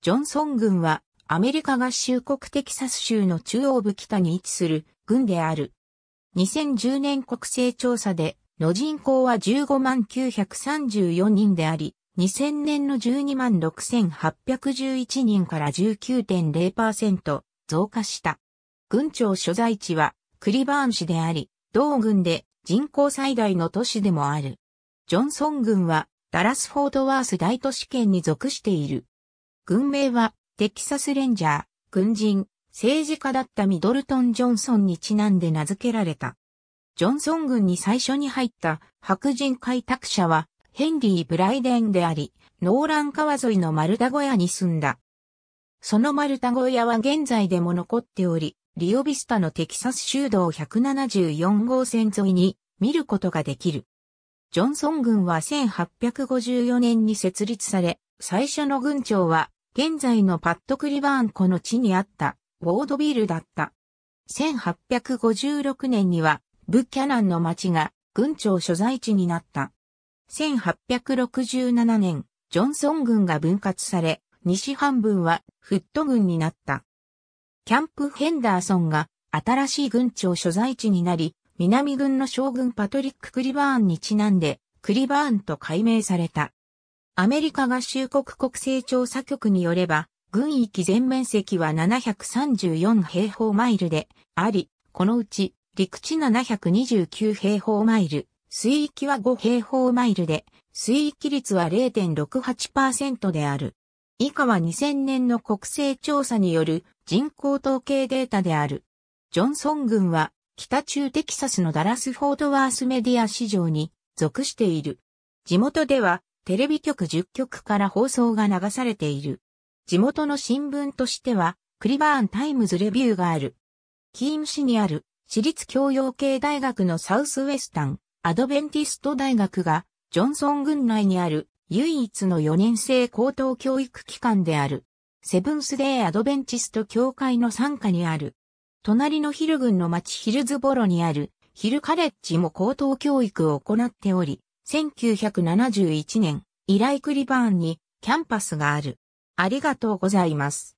ジョンソン軍はアメリカ合衆国テキサス州の中央部北に位置する軍である。2010年国勢調査での人口は15万934人であり、2000年の12万6811人から19.0%増加した。軍庁所在地はクリバーン市であり、同軍で人口最大の都市でもある。ジョンソン軍はダラスフォートワース大都市圏に属している。軍名は、テキサスレンジャー、軍人、政治家だったミドルトン・ジョンソンにちなんで名付けられた。ジョンソン軍に最初に入った白人開拓者はヘンリー・ブライデンであり、ノーラン川沿いの丸太小屋に住んだ。その丸太小屋は現在でも残っており、リオビスタのテキサス州道174号線沿いに見ることができる。ジョンソン軍は1854年に設立され、最初の軍長は現在のパットクリバーン湖の地にあったウォードビルだった。1856年にはブキャナンの町が軍庁所在地になった。1867年、ジョンソン軍が分割され、西半分はフット軍になった。キャンプ・ヘンダーソンが新しい軍庁所在地になり、南軍の将軍パトリック・クリバーンにちなんで、クリバーンと改名された。アメリカ合衆国国勢調査局によれば、軍域全面積は734平方マイルであり、このうち陸地729平方マイル、水域は5平方マイルで、水域率は0.68%である。以下は2000年の国勢調査による人口統計データである。ジョンソン軍は北中テキサスのダラス・フォートワースメディア市場に属している。地元ではテレビ局10局から放送が流されている。地元の新聞としては、クリバーンタイムズレビューがある。キーム市にある、私立教養系大学のサウスウェスタン、アドベンティスト大学が、ジョンソン郡内にある、唯一の4年生高等教育機関である。セブンスデーアドベンチスト協会の傘下にある。隣のヒル郡の町ヒルズボロにあるヒルカレッジも高等教育を行っており、1971年、イライクリバーンにキャンパスがある。ありがとうございます。